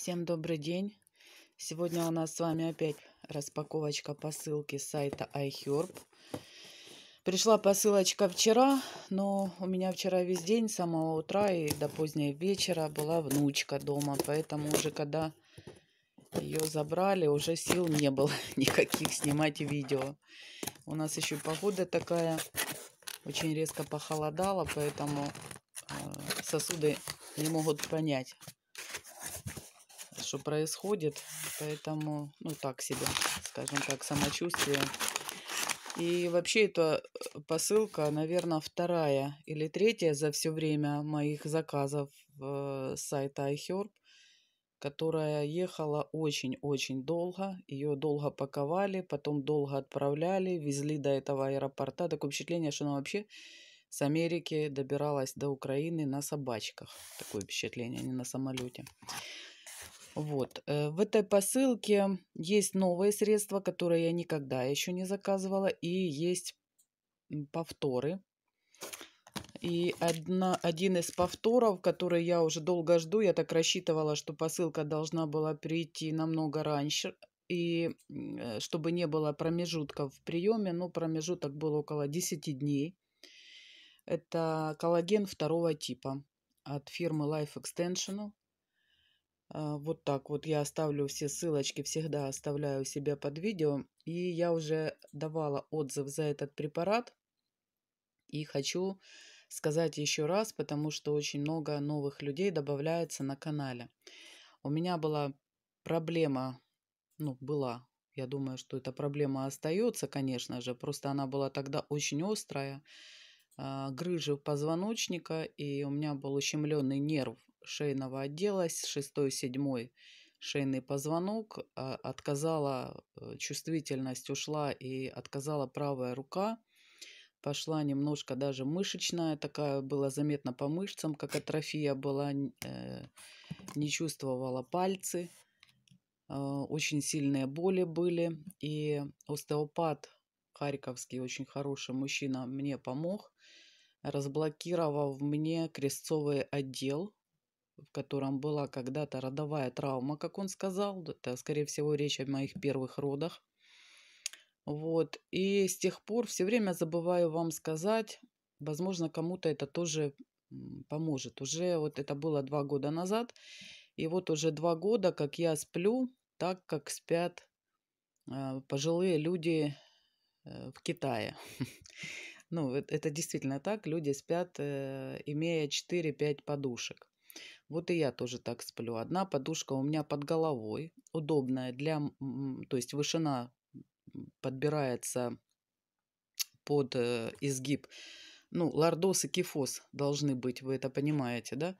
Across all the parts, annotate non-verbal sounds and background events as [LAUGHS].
Всем добрый день! Сегодня у нас с вами опять распаковочка посылки с сайта iHerb. Пришла посылочка вчера, но у меня вчера весь день, с самого утра и до позднего вечера была внучка дома. Поэтому уже когда ее забрали, уже сил не было [LAUGHS] никаких снимать видео. У нас еще погода такая, очень резко похолодало, поэтому э, сосуды не могут понять, что происходит. Поэтому, ну, так себе, скажем так, самочувствие. И вообще эта э, посылка, наверное, вторая или третья за все время моих заказов э, с сайта iHerb, которая ехала очень-очень долго. Ее долго паковали, потом долго отправляли, везли до этого аэропорта. Такое впечатление, что она вообще с Америки добиралась до Украины на собачках. Такое впечатление, а не на самолете. Вот. Э, в этой посылке есть новые средства, которые я никогда еще не заказывала, и есть повторы. И одна, один из повторов, который я уже долго жду, я так рассчитывала, что посылка должна была прийти намного раньше, и э, чтобы не было промежутков в приеме, но ну, промежуток был около 10 дней. Это коллаген второго типа от фирмы Life Extension. А, вот так вот я оставлю все ссылочки, всегда оставляю себя под видео. И я уже давала отзыв за этот препарат. И хочу сказать еще раз, потому что очень много новых людей добавляется на канале. У меня была проблема, ну, была, я думаю, что эта проблема остается, конечно же, просто она была тогда очень острая, а, грыжи позвоночника, и у меня был ущемленный нерв шейного отдела, шестой, седьмой шейный позвонок, а, отказала э, чувствительность, ушла и отказала правая рука. Пошла немножко даже мышечная, такая была заметно по мышцам, как атрофия была, э, не чувствовала пальцы. А, очень сильные боли были. И остеопат харьковский, очень хороший мужчина, мне помог, разблокировав мне крестцовый отдел – в котором была когда-то родовая травма, как он сказал. Это, скорее всего, речь о моих первых родах. Вот. И с тех пор все время забываю вам сказать, возможно, кому-то это тоже поможет. Уже вот это было два года назад, и вот уже два года, как я сплю, так как спят э, пожилые люди э, в Китае. [LAUGHS] Ну, э, это действительно так. Люди спят, имея 4-5 подушек. Вот и я тоже так сплю. Одна подушка у меня под головой, удобная для... То есть вышина подбирается под э, изгиб. Ну, лордоз и кифоз должны быть, вы это понимаете, да?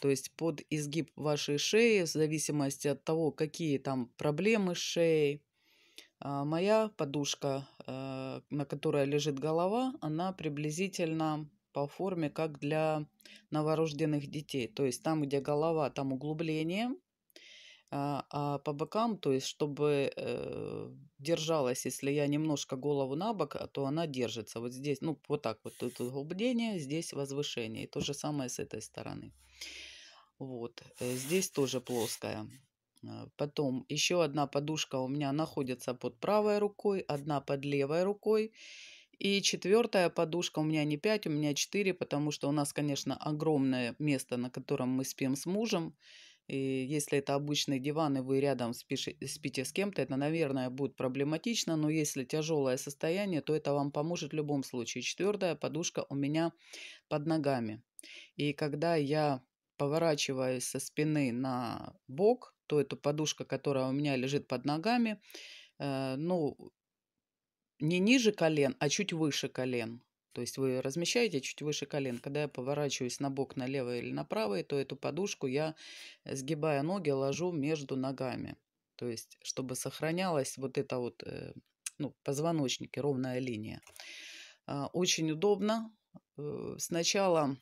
То есть под изгиб вашей шеи, в зависимости от того, какие там проблемы с шеей. А, моя подушка, э, на которой лежит голова, она приблизительно по форме, как для новорожденных детей. То есть там, где голова, там углубление, а, а по бокам, то есть чтобы э, держалась, если я немножко голову на бок, а, то она держится. Вот здесь, ну вот так вот, тут углубление, здесь возвышение. И то же самое с этой стороны. Вот, э, здесь тоже плоская. А, потом еще одна подушка у меня находится под правой рукой, одна под левой рукой. И четвертая подушка, у меня не пять, у меня четыре, потому что у нас, конечно, огромное место, на котором мы спим с мужем. И если это обычный диван, и вы рядом спишь, спите с кем-то, это, наверное, будет проблематично, но если тяжелое состояние, то это вам поможет в любом случае. Четвертая подушка у меня под ногами. И когда я поворачиваюсь со спины на бок, то эта подушка, которая у меня лежит под ногами, э, ну, не ниже колен, а чуть выше колен. То есть вы размещаете чуть выше колен. Когда я поворачиваюсь на бок налево или направо, то эту подушку я, э, сгибая ноги, ложу между ногами. То есть, чтобы сохранялась вот эта вот э, ну, позвоночники, ровная линия. А, очень удобно. Э, сначала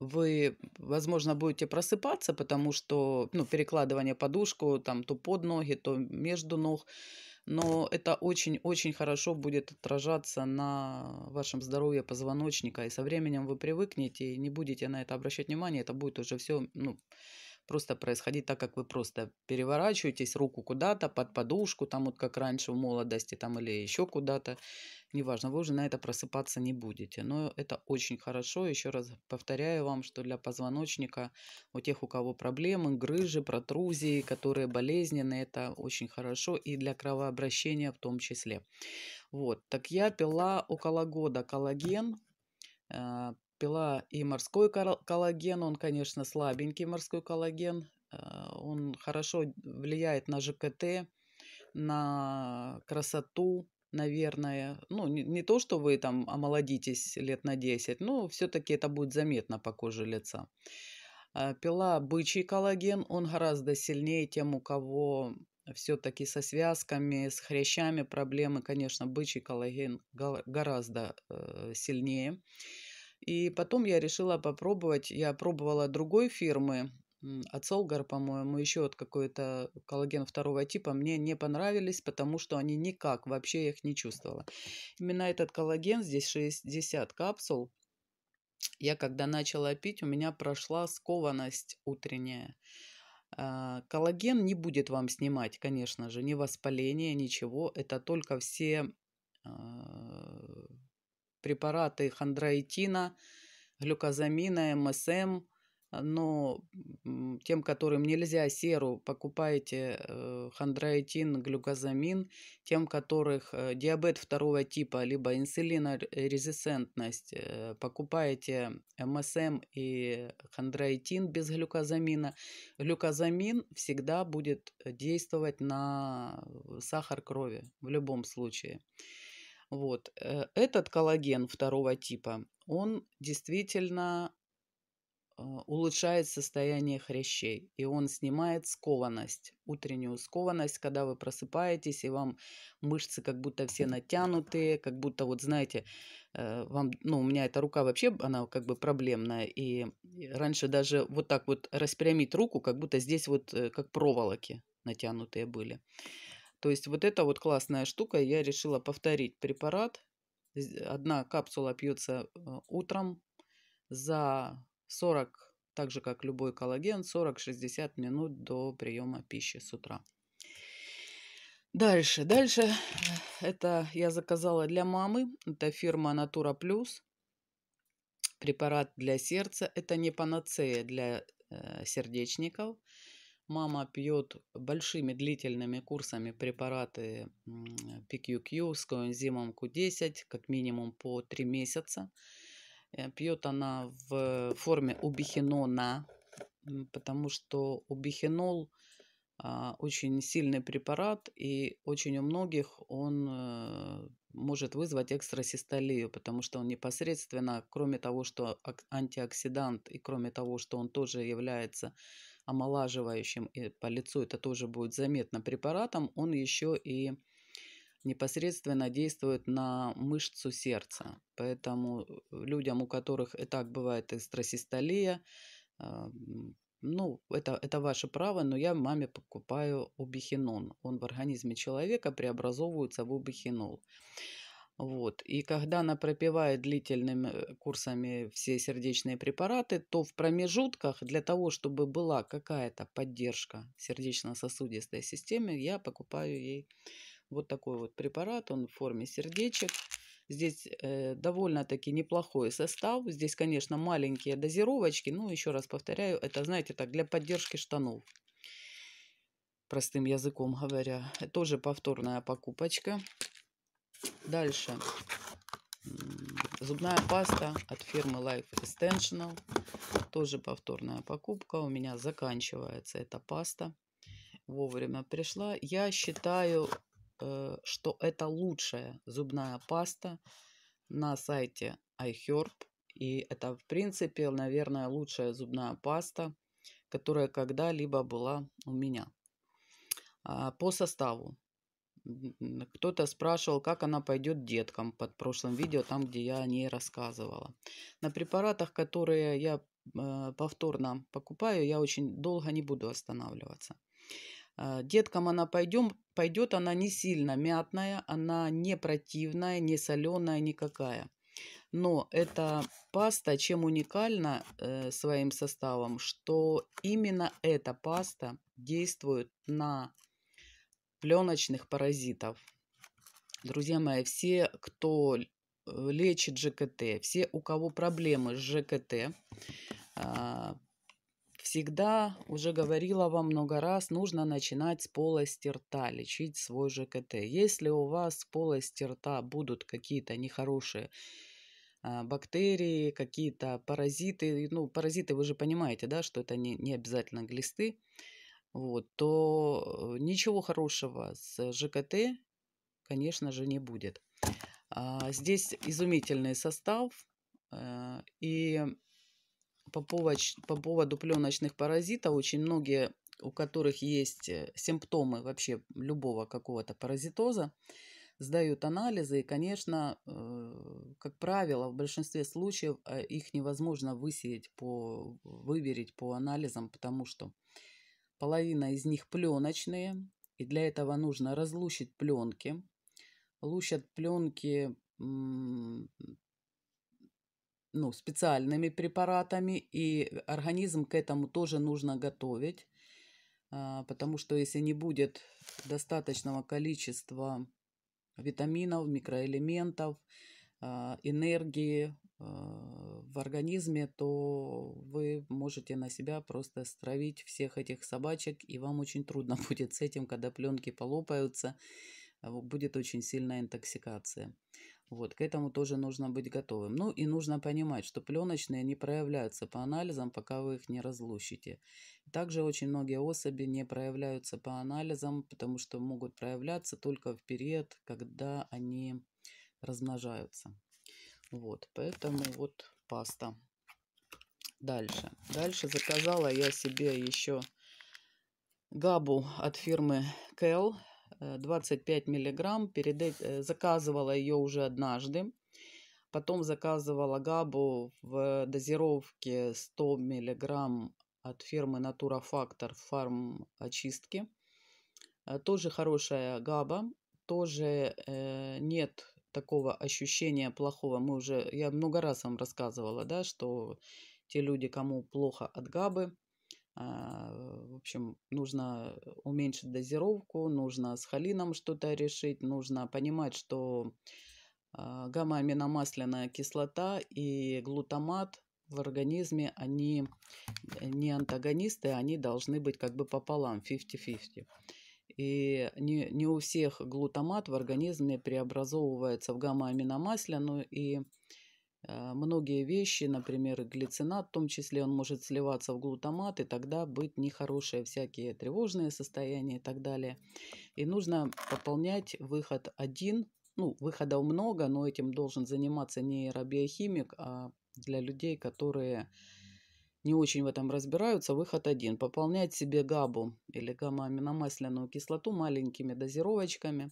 вы, возможно, будете просыпаться, потому что, ну, перекладывание подушку, там, то под ноги, то между ног, но это очень-очень хорошо будет отражаться на вашем здоровье позвоночника, и со временем вы привыкнете и не будете на это обращать внимание, это будет уже все, ну, просто происходить так, как вы просто переворачиваетесь руку куда-то, под подушку, там вот как раньше в молодости, там или еще куда-то. Неважно, вы уже на это просыпаться не будете. Но это очень хорошо. Еще раз повторяю вам, что для позвоночника, у тех, у кого проблемы, грыжи, протрузии, которые болезненные, это очень хорошо. И для кровообращения в том числе. Вот, так я пила около года коллаген, а, пила и морской коллаген, он, конечно, слабенький морской коллаген, э, он хорошо влияет на ЖКТ, на красоту, наверное. Ну, не, не то, что вы там омолодитесь лет на 10, но все-таки это будет заметно по коже лица. А, пила бычий коллаген, он гораздо сильнее тем, у кого все-таки со связками, с хрящами проблемы, конечно, бычий коллаген гораздо э, сильнее. И потом я решила попробовать. Я пробовала другой фирмы, от Солгар, по-моему, еще от какой-то коллаген второго типа, мне не понравились, потому что они никак, вообще их не чувствовала. Именно этот коллаген, здесь 60 капсул, я когда начала пить, у меня прошла скованность утренняя. А, коллаген не будет вам снимать, конечно же, ни воспаление, ничего. Это только все а, препараты хондроитина, глюкозамина, МСМ, э, но тем, которым нельзя серу, покупайте э, хондроитин, глюкозамин. Тем, которых э, диабет второго типа, либо инсулинорезистентность, покупайте МСМ и хондроитин без глюкозамина. Глюкозамин всегда будет действовать на сахар крови в любом случае. Вот. Э, этот коллаген второго типа, он действительно э, улучшает состояние хрящей, и он снимает скованность, утреннюю скованность, когда вы просыпаетесь, и вам мышцы как будто все натянутые, как будто вот, знаете, э, вам, ну, у меня эта рука вообще, она как бы проблемная, и раньше даже вот так вот распрямить руку, как будто здесь вот как проволоки натянутые были. То есть вот эта вот классная штука, я решила повторить препарат. Одна капсула пьется э, утром за 40, так же как любой коллаген, 40-60 минут до приема пищи с утра. Дальше, дальше это я заказала для мамы. Это фирма Натура Плюс. Препарат для сердца. Это не панацея для э, сердечников. Мама пьет большими длительными курсами препараты PQQ с коэнзимом Q10, как минимум по 3 месяца. Э, пьет она в форме убихинона, потому что убихинол а, очень сильный препарат, и очень у многих он э, может вызвать экстрасистолию, потому что он непосредственно, кроме того, что антиоксидант, и кроме того, что он тоже является омолаживающим, и по лицу это тоже будет заметно препаратом, он еще и непосредственно действует на мышцу сердца. Поэтому э, людям, у которых и так бывает экстрасистолия, а, ну, это, это ваше право, но я маме покупаю убихинон. Он в организме человека преобразовывается в убихинол. Вот. И когда она пропивает длительными э, курсами все сердечные препараты, то в промежутках для того, чтобы была какая-то поддержка сердечно-сосудистой системы, я покупаю ей вот такой вот препарат. Он в форме сердечек. Здесь э, довольно-таки неплохой состав. Здесь, конечно, маленькие дозировочки. Но еще раз повторяю, это, знаете, так, для поддержки штанов. Простым языком говоря. Тоже повторная покупочка. Дальше. Зубная паста от фирмы Life Extensional. Тоже повторная покупка. У меня заканчивается эта паста. Вовремя пришла. Я считаю, э, что это лучшая зубная паста на сайте iHerb. И это, в принципе, наверное, лучшая зубная паста, которая когда-либо была у меня. А, по составу кто-то спрашивал, как она пойдет деткам под прошлым видео, там, где я о ней рассказывала. На препаратах, которые я э, повторно покупаю, я очень долго не буду останавливаться. Э, деткам она пойдем, пойдет, она не сильно мятная, она не противная, не соленая никакая. Но эта паста чем уникальна э, своим составом, что именно эта паста действует на пленочных паразитов. Друзья мои, все, кто э, лечит ЖКТ, все, у кого проблемы с ЖКТ, а, всегда, уже говорила вам много раз, нужно начинать с полости рта, лечить свой ЖКТ. Если у вас в полости рта будут какие-то нехорошие а, бактерии, какие-то паразиты, ну, паразиты вы же понимаете, да, что это не, не обязательно глисты, вот, то э, ничего хорошего с ЖКТ, конечно же, не будет. А, здесь изумительный состав. Э, и по поводу, по поводу пленочных паразитов очень многие, у которых есть э, симптомы вообще любого какого-то паразитоза, сдают анализы. И, конечно, как правило, в большинстве случаев их невозможно высеять, по, выверить по анализам, потому что Половина из них пленочные, и для этого нужно разлучить пленки. Лущат пленки ну, специальными препаратами, и организм к этому тоже нужно готовить, а, потому что если не будет достаточного количества витаминов, микроэлементов, а, энергии, Э, в организме, то вы можете на себя просто стравить всех этих собачек, и вам очень трудно [LAUGHS] будет с этим, когда пленки полопаются, э, будет очень сильная интоксикация. Вот, к этому тоже нужно быть готовым. Ну и нужно понимать, что пленочные не проявляются по анализам, пока вы их не разлучите. Также очень многие особи не проявляются по анализам, потому что могут проявляться только в период, когда они размножаются. Вот, поэтому вот паста. Дальше. Дальше заказала я себе еще габу от фирмы Кэл. 25 миллиграмм. Перед... Э, заказывала ее уже однажды. Потом заказывала габу в дозировке 100 миллиграмм от фирмы Natura Factor фарм очистки. Э, тоже хорошая габа. Тоже э, нет такого ощущения плохого. Мы уже, я много раз вам рассказывала, да, что те люди, кому плохо от габы, а, в общем, нужно уменьшить дозировку, нужно с холином что-то решить, нужно понимать, что а, гамма-аминомасляная кислота и глутамат в организме, они не антагонисты, они должны быть как бы пополам, 50-50. И не, не у всех глутамат в организме преобразовывается в гамма-аминомасляну, и э, многие вещи, например, глицинат, в том числе он может сливаться в глутамат, и тогда быть нехорошие всякие тревожные состояния и так далее. И нужно пополнять выход один, ну, выходов много, но этим должен заниматься не нейробиохимик, а для людей, которые не очень в этом разбираются, выход один. Пополнять себе габу или гамма-аминомасляную кислоту маленькими дозировочками.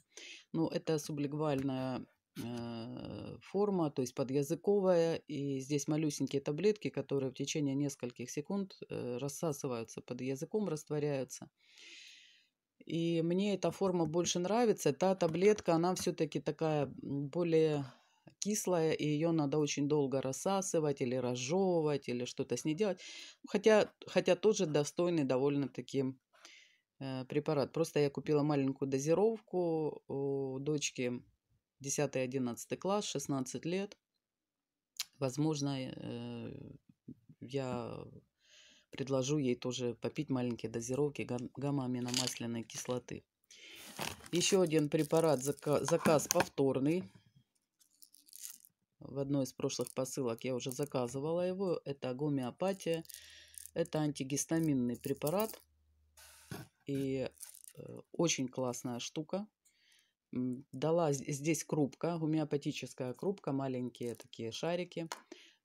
Ну, это сублингвальная э, форма, то есть подязыковая, И здесь малюсенькие таблетки, которые в течение нескольких секунд э, рассасываются под языком, растворяются. И мне эта форма больше нравится. Та таблетка, она все-таки такая более кислая, и ее надо очень долго рассасывать или разжевывать, или что-то с ней делать. Хотя, хотя тоже достойный довольно-таки э, препарат. Просто я купила маленькую дозировку у дочки 10-11 класс, 16 лет. Возможно, э, я предложу ей тоже попить маленькие дозировки гамма-аминомасляной кислоты. Еще один препарат, заказ повторный. В одной из прошлых посылок я уже заказывала его. Это гомеопатия. Это антигистаминный препарат. И э, очень классная штука. Дала здесь крупка, гомеопатическая крупка, маленькие такие шарики.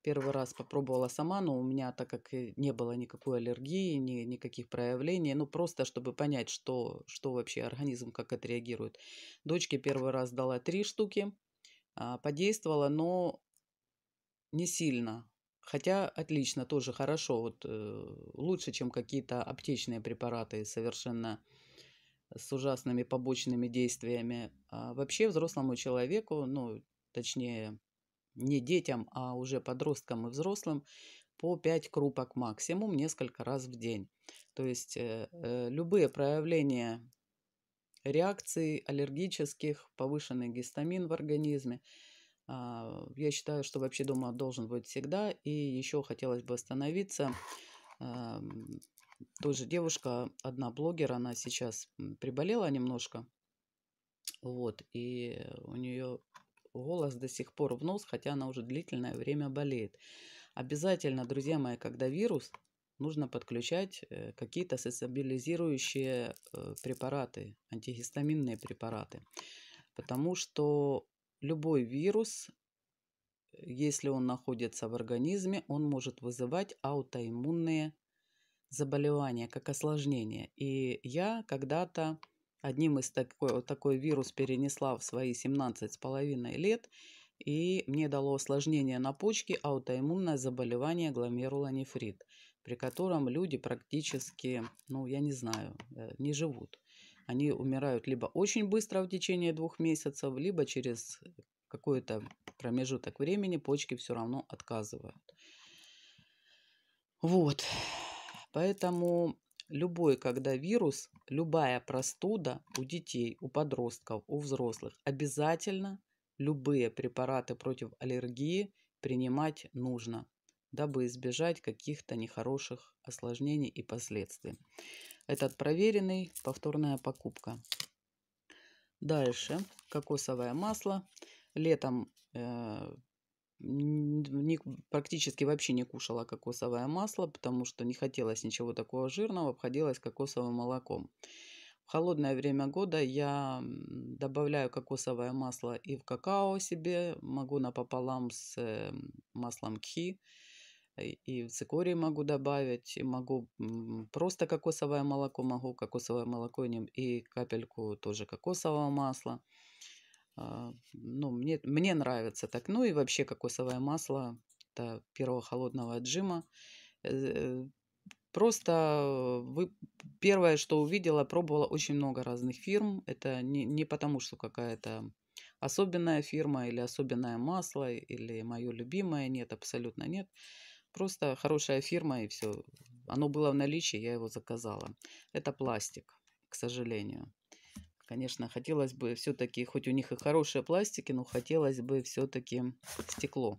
Первый раз попробовала сама, но у меня, так как не было никакой аллергии, ни, никаких проявлений, ну просто, чтобы понять, что, что вообще организм, как отреагирует. Дочке первый раз дала три штуки, а, подействовало, но не сильно. Хотя отлично, тоже хорошо, вот э, лучше, чем какие-то аптечные препараты совершенно с ужасными побочными действиями. А вообще взрослому человеку, ну, точнее, не детям, а уже подросткам и взрослым, по 5 крупок максимум несколько раз в день. То есть э, э любые проявления реакций аллергических, повышенный гистамин в организме. А, я считаю, что вообще дома должен быть всегда. И еще хотелось бы остановиться. А, Тоже девушка, одна блогер, она сейчас приболела немножко. Вот, и у нее голос до сих пор в нос, хотя она уже длительное время болеет. Обязательно, друзья мои, когда вирус, нужно подключать э, какие-то сенсибилизирующие э, препараты, антигистаминные препараты. Потому что любой вирус, если он находится в организме, он может вызывать аутоиммунные заболевания, как осложнение. И я когда-то одним из такой, вот такой вирус перенесла в свои 17 с половиной лет, и мне дало осложнение на почке аутоиммунное заболевание гломерулонефрит при котором люди практически, ну, я не знаю, э, не живут. Они умирают либо очень быстро в течение двух месяцев, либо через какой-то промежуток времени почки все равно отказывают. Вот. Поэтому любой, когда вирус, любая простуда у детей, у подростков, у взрослых, обязательно любые препараты против аллергии принимать нужно дабы избежать каких-то нехороших осложнений и последствий. Этот проверенный повторная покупка. Дальше кокосовое масло. Летом э, не, практически вообще не кушала кокосовое масло, потому что не хотелось ничего такого жирного, обходилась кокосовым молоком. В холодное время года я добавляю кокосовое масло и в какао себе, могу напополам с э, маслом кхи и в цикорий могу добавить, и могу просто кокосовое молоко, могу кокосовое молоко и капельку тоже кокосового масла. А, ну, мне, мне нравится так. Ну и вообще кокосовое масло это первого холодного отжима. Э, просто вы, первое, что увидела, пробовала очень много разных фирм. Это не, не потому, что какая-то особенная фирма или особенное масло или мое любимое. Нет, абсолютно нет. Нет Просто хорошая фирма и все. Оно было в наличии, я его заказала. Это пластик, к сожалению. Конечно, хотелось бы все-таки, хоть у них и хорошие пластики, но хотелось бы все-таки стекло.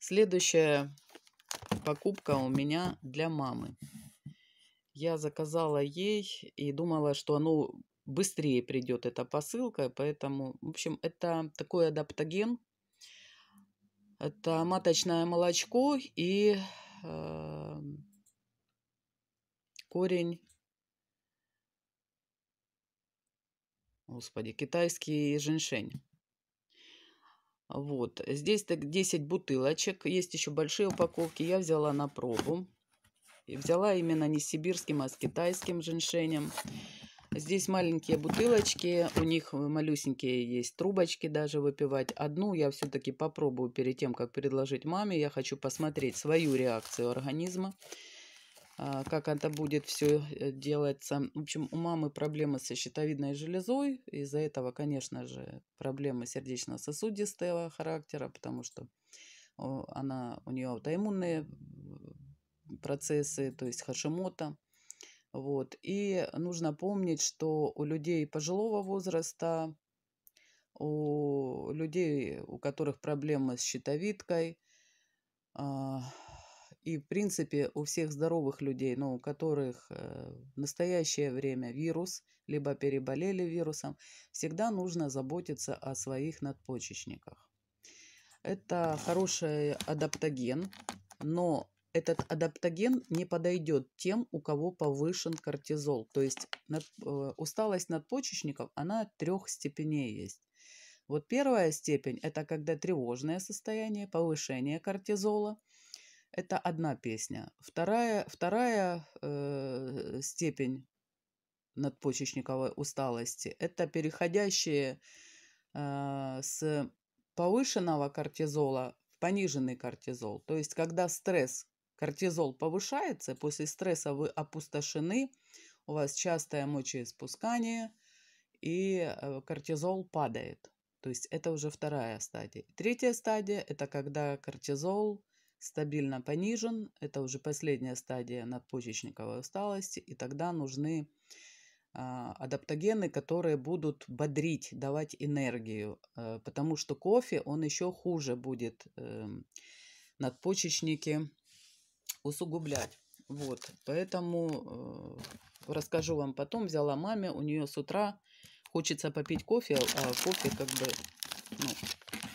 Следующая покупка у меня для мамы. Я заказала ей и думала, что оно быстрее придет эта посылка, поэтому, в общем, это такой адаптоген, это маточное молочко и э, корень, господи, китайский женьшень. Вот, здесь так 10 бутылочек, есть еще большие упаковки, я взяла на пробу. И взяла именно не сибирским, а с китайским женьшенем. Здесь маленькие бутылочки, у них э, малюсенькие есть трубочки даже выпивать. Одну я все-таки попробую перед тем, как предложить маме. Я хочу посмотреть свою реакцию организма, а, как это будет все э, делаться. В общем, у мамы проблемы со щитовидной железой. Из-за этого, конечно же, проблемы сердечно-сосудистого характера, потому что она, у нее аутоиммунные процессы, то есть Хашимота. Вот. И нужно помнить, что у людей пожилого возраста, у людей, у которых проблемы с щитовидкой, а, и, в принципе, у всех здоровых людей, но ну, у которых э, в настоящее время вирус, либо переболели вирусом, всегда нужно заботиться о своих надпочечниках. Это хороший адаптоген, но этот адаптоген не подойдет тем, у кого повышен кортизол. То есть над, э, усталость надпочечников, она трех степеней есть. Вот первая степень – это когда тревожное состояние, повышение кортизола. Это одна песня. Вторая, вторая э, степень надпочечниковой усталости – это переходящие э, с повышенного кортизола в пониженный кортизол. То есть когда стресс Кортизол повышается, после стресса вы опустошены, у вас частое мочеиспускание, и э, кортизол падает. То есть это уже вторая стадия. Третья стадия – это когда кортизол стабильно понижен, это уже последняя стадия надпочечниковой усталости, и тогда нужны а, адаптогены, которые будут бодрить, давать энергию, э, потому что кофе, он еще хуже будет эм, надпочечники усугублять. Вот, поэтому э, расскажу вам потом. Взяла маме, у нее с утра хочется попить кофе, а кофе как бы ну,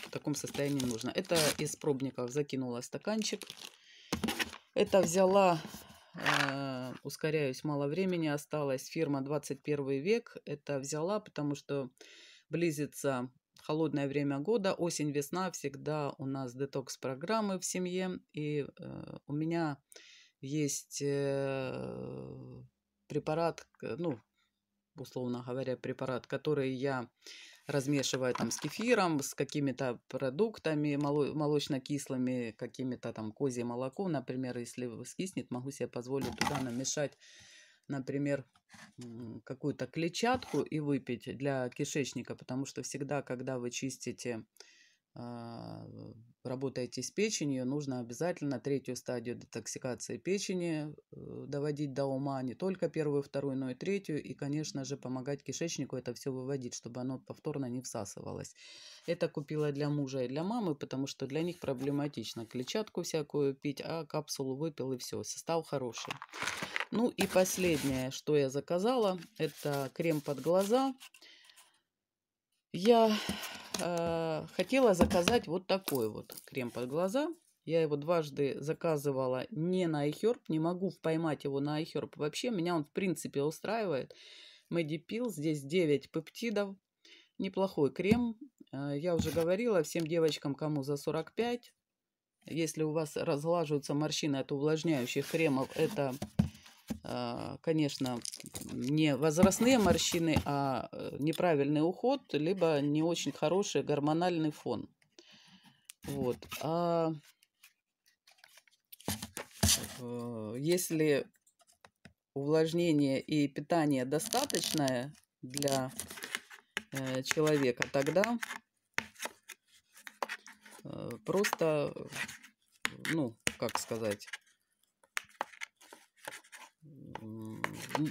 в таком состоянии нужно. Это из пробников закинула стаканчик. Это взяла, э, ускоряюсь, мало времени осталось, фирма 21 век. Это взяла, потому что близится холодное время года, осень-весна, всегда у нас детокс-программы в семье. И э, у меня есть э, препарат, ну, условно говоря, препарат, который я размешиваю там с кефиром, с какими-то продуктами молочно-кислыми, какими-то там козье молоко, например, если скиснет, могу себе позволить туда намешать например, какую-то клетчатку и выпить для кишечника, потому что всегда, когда вы чистите а, работаете с печенью, нужно обязательно третью стадию детоксикации печени э, доводить до ума, не только первую, вторую, но и третью, и, конечно же, помогать кишечнику это все выводить, чтобы оно повторно не всасывалось. Это купила для мужа и для мамы, потому что для них проблематично клетчатку всякую пить, а капсулу выпил и все, состав хороший. Ну и последнее, что я заказала, это крем под глаза. Я э, хотела заказать вот такой вот крем под глаза. Я его дважды заказывала не на iHerb, не могу поймать его на iHerb вообще. Меня он в принципе устраивает. Медипил, здесь 9 пептидов. Неплохой крем. Э, я уже говорила всем девочкам, кому за 45. Если у вас разглаживаются морщины от увлажняющих кремов, это а, конечно, не возрастные морщины, а э, неправильный уход, либо не очень хороший гормональный фон. Вот. А если увлажнение и питание достаточное для э, человека, тогда э, просто, ну, как сказать,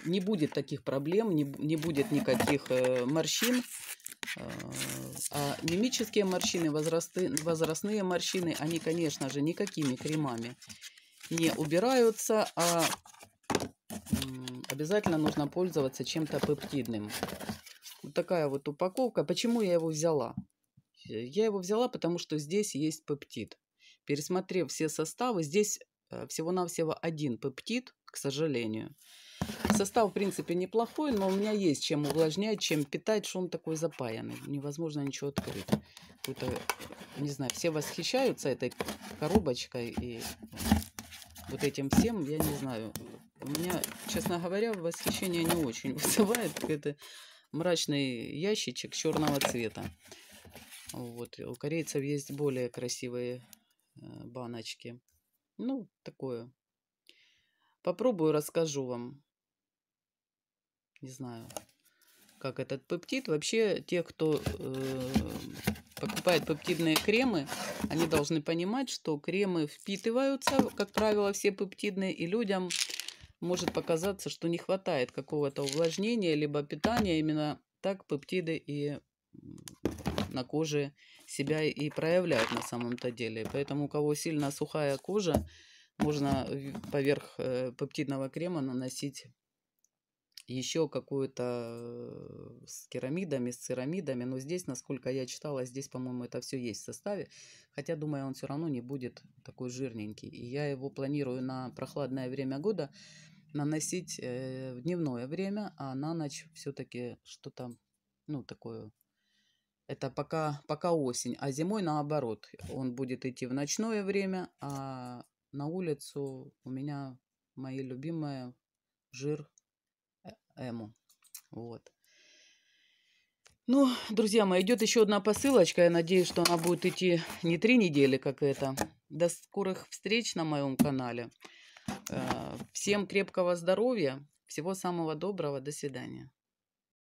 не будет таких проблем, не, не будет никаких э, морщин. Э, а мимические морщины, возрасты, возрастные морщины, они, конечно же, никакими кремами не убираются, а э, обязательно нужно пользоваться чем-то пептидным. Вот такая вот упаковка. Почему я его взяла? Э, я его взяла, потому что здесь есть пептид. Пересмотрев все составы, здесь э, всего-навсего один пептид, к сожалению – Состав, в принципе, неплохой, но у меня есть чем увлажнять, чем питать, что он такой запаянный. Невозможно ничего открыть. Какой-то, не знаю, все восхищаются этой коробочкой и вот этим всем, я не знаю. У меня, честно говоря, восхищение не очень [LAUGHS] вызывает. это мрачный ящичек черного цвета. Вот. У корейцев есть более красивые э, баночки. Ну, такое. Попробую, расскажу вам не знаю, как этот пептид. Вообще, те, кто э, покупает пептидные кремы, они должны понимать, что кремы впитываются, как правило, все пептидные, и людям может показаться, что не хватает какого-то увлажнения, либо питания. Именно так пептиды и на коже себя и проявляют на самом-то деле. Поэтому у кого сильно сухая кожа, можно поверх э, пептидного крема наносить еще какую-то э, с керамидами, с церамидами. Но здесь, насколько я читала, здесь, по-моему, это все есть в составе. Хотя, думаю, он все равно не будет такой жирненький. И я его планирую на прохладное время года наносить э, в дневное время, а на ночь все-таки что-то, ну, такое... Это пока, пока осень, а зимой наоборот. Он будет идти в ночное время, а на улицу у меня мои любимые жир Эму. Вот. Ну, друзья мои, идет еще одна посылочка. Я надеюсь, что она будет идти не три недели, как это. До скорых встреч на моем канале. Э, всем крепкого здоровья. Всего самого доброго. До свидания.